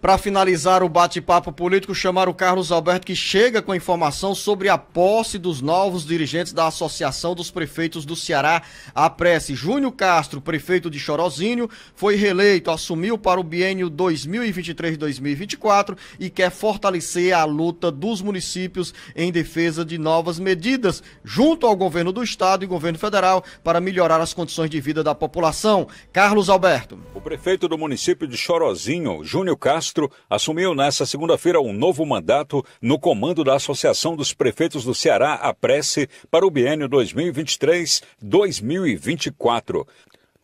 Para finalizar o bate-papo político, chamar o Carlos Alberto, que chega com informação sobre a posse dos novos dirigentes da Associação dos Prefeitos do Ceará, a Prece. Júnior Castro, prefeito de Chorozinho, foi reeleito, assumiu para o biênio 2023-2024 e quer fortalecer a luta dos municípios em defesa de novas medidas, junto ao governo do Estado e governo federal, para melhorar as condições de vida da população. Carlos Alberto. O prefeito do município de Chorozinho, Júnior Castro, Castro assumiu nesta segunda-feira um novo mandato no comando da Associação dos Prefeitos do Ceará, a Prece, para o biênio 2023-2024.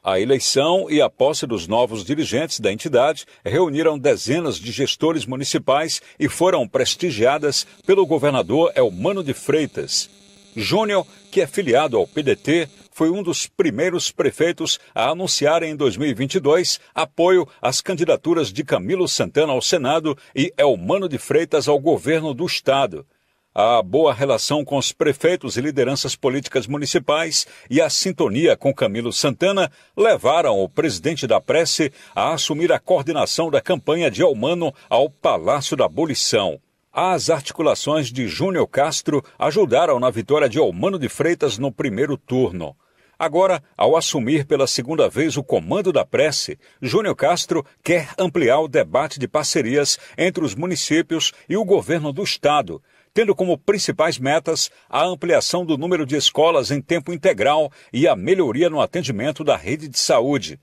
A eleição e a posse dos novos dirigentes da entidade reuniram dezenas de gestores municipais e foram prestigiadas pelo governador Elmano de Freitas. Júnior, que é filiado ao PDT, foi um dos primeiros prefeitos a anunciar em 2022 apoio às candidaturas de Camilo Santana ao Senado e Elmano de Freitas ao governo do Estado. A boa relação com os prefeitos e lideranças políticas municipais e a sintonia com Camilo Santana levaram o presidente da Prece a assumir a coordenação da campanha de Elmano ao Palácio da Abolição. As articulações de Júnior Castro ajudaram na vitória de Almano de Freitas no primeiro turno. Agora, ao assumir pela segunda vez o comando da prece, Júnior Castro quer ampliar o debate de parcerias entre os municípios e o governo do estado, tendo como principais metas a ampliação do número de escolas em tempo integral e a melhoria no atendimento da rede de saúde.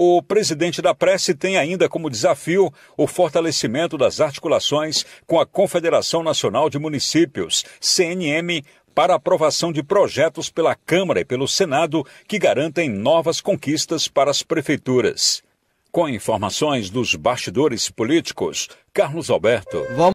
O presidente da Prece tem ainda como desafio o fortalecimento das articulações com a Confederação Nacional de Municípios, CNM, para aprovação de projetos pela Câmara e pelo Senado que garantem novas conquistas para as prefeituras. Com informações dos bastidores políticos, Carlos Alberto. Vamos.